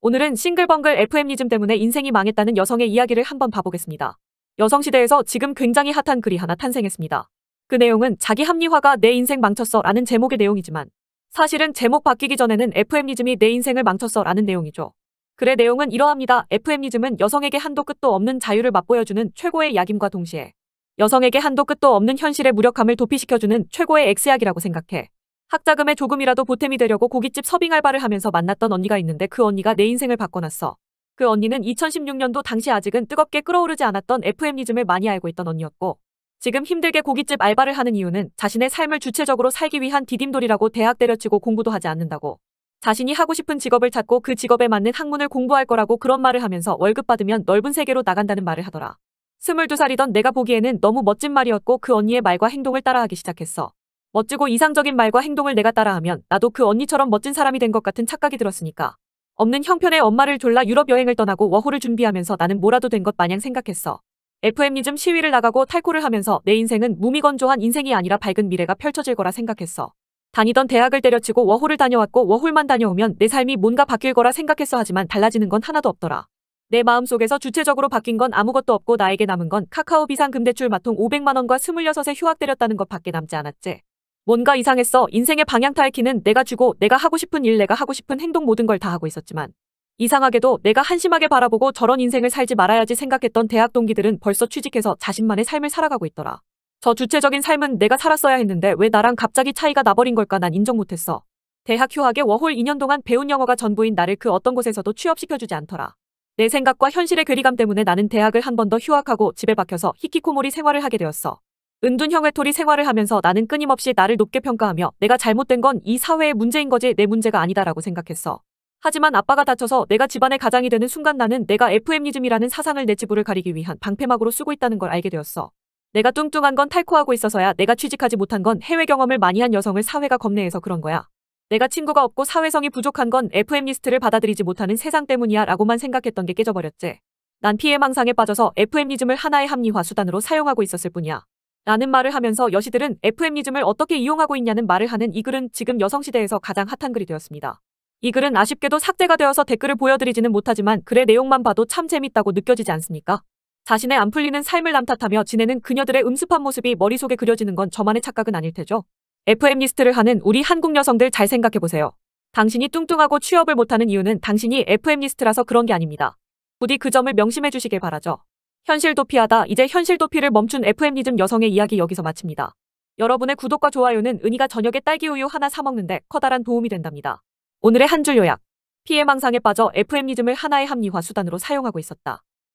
오늘은 싱글벙글 FM이즘 때문에 인생이 망했다는 여성의 이야기를 한번 봐보겠습니다. 여성시대에서 지금 굉장히 핫한 글이 하나 탄생했습니다. 그 내용은 자기 합리화가 내 인생 망쳤어 라는 제목의 내용이지만 사실은 제목 바뀌기 전에는 FM이즘이 내 인생을 망쳤어 라는 내용이죠. 글의 내용은 이러합니다. FM이즘은 여성에게 한도 끝도 없는 자유를 맛보여주는 최고의 약임과 동시에 여성에게 한도 끝도 없는 현실의 무력함을 도피시켜주는 최고의 X약이라고 생각해. 학자금에 조금이라도 보탬이 되려고 고깃집 서빙 알바를 하면서 만났던 언니가 있는데 그 언니가 내 인생을 바꿔놨어. 그 언니는 2016년도 당시 아직은 뜨겁게 끌어오르지 않았던 FM리즘을 많이 알고 있던 언니였고 지금 힘들게 고깃집 알바를 하는 이유는 자신의 삶을 주체적으로 살기 위한 디딤돌이라고 대학 때려치고 공부도 하지 않는다고 자신이 하고 싶은 직업을 찾고 그 직업에 맞는 학문을 공부할 거라고 그런 말을 하면서 월급 받으면 넓은 세계로 나간다는 말을 하더라. 22살이던 내가 보기에는 너무 멋진 말이었고 그 언니의 말과 행동을 따라하기 시작했어. 멋지고 이상적인 말과 행동을 내가 따라하면 나도 그 언니처럼 멋진 사람이 된 것 같은 착각이 들었으니까. 없는 형편에 엄마를 졸라 유럽 여행을 떠나고 워홀을 준비하면서 나는 뭐라도 된 것 마냥 생각했어. FM이즘 시위를 나가고 탈코를 하면서 내 인생은 무미건조한 인생이 아니라 밝은 미래가 펼쳐질 거라 생각했어. 다니던 대학을 때려치고 워홀을 다녀왔고 워홀만 다녀오면 내 삶이 뭔가 바뀔 거라 생각했어 하지만 달라지는 건 하나도 없더라. 내 마음속에서 주체적으로 바뀐 건 아무것도 없고 나에게 남은 건 카카오 비상금대출 마통 500만원과 26에 휴학 때렸다는 것밖에 남지 않았지. 뭔가 이상했어. 인생의 방향 타이키는 내가 주고 내가 하고 싶은 일, 내가 하고 싶은 행동 모든 걸 다 하고 있었지만 이상하게도 내가 한심하게 바라보고 저런 인생을 살지 말아야지 생각했던 대학 동기들은 벌써 취직해서 자신만의 삶을 살아가고 있더라. 저 주체적인 삶은 내가 살았어야 했는데 왜 나랑 갑자기 차이가 나버린 걸까 난 인정 못했어. 대학 휴학에 워홀 2년 동안 배운 영어가 전부인 나를 그 어떤 곳에서도 취업시켜주지 않더라. 내 생각과 현실의 괴리감 때문에 나는 대학을 한 번 더 휴학하고 집에 박혀서 히키코모리 생활을 하게 되었어. 은둔 형외톨이 생활을 하면서 나는 끊임없이 나를 높게 평가하며 내가 잘못된 건 이 사회의 문제인 거지 내 문제가 아니다라고 생각했어. 하지만 아빠가 다쳐서 내가 집안의 가장이 되는 순간 나는 내가 FM리즘이라는 사상을 내 지부를 가리기 위한 방패막으로 쓰고 있다는 걸 알게 되었어. 내가 뚱뚱한 건 탈코하고 있어서야 내가 취직하지 못한 건 해외 경험을 많이 한 여성을 사회가 겁내해서 그런 거야. 내가 친구가 없고 사회성이 부족한 건 FM리스트를 받아들이지 못하는 세상 때문이야 라고만 생각했던 게 깨져버렸지. 난 피해망상에 빠져서 FM리즘을 하나의 합리화 수단으로 사용하고 있었을 뿐이야. 라는 말을 하면서 여시들은 FM니즘을 어떻게 이용하고 있냐는 말을 하는 이 글은 지금 여성시대에서 가장 핫한 글이 되었습니다. 이 글은 아쉽게도 삭제가 되어서 댓글을 보여드리지는 못하지만 글의 내용만 봐도 참 재밌다고 느껴지지 않습니까? 자신의 안 풀리는 삶을 남탓하며 지내는 그녀들의 음습한 모습이 머릿속에 그려지는 건 저만의 착각은 아닐 테죠. FM 리스트를 하는 우리 한국 여성들 잘 생각해보세요. 당신이 뚱뚱하고 취업을 못하는 이유는 당신이 FM 리스트라서 그런 게 아닙니다. 부디 그 점을 명심해 주시길 바라죠. 현실 도피하다 이제 현실 도피를 멈춘 f m 리즘 여성의 이야기 여기서 마칩니다. 여러분의 구독과 좋아요는 은희가 저녁에 딸기 우유 하나 사 먹는데 커다란 도움이 된답니다. 오늘의 한 줄 요약. 피해망상에 빠져 f m 리즘을 하나의 합리화 수단으로 사용하고 있었다.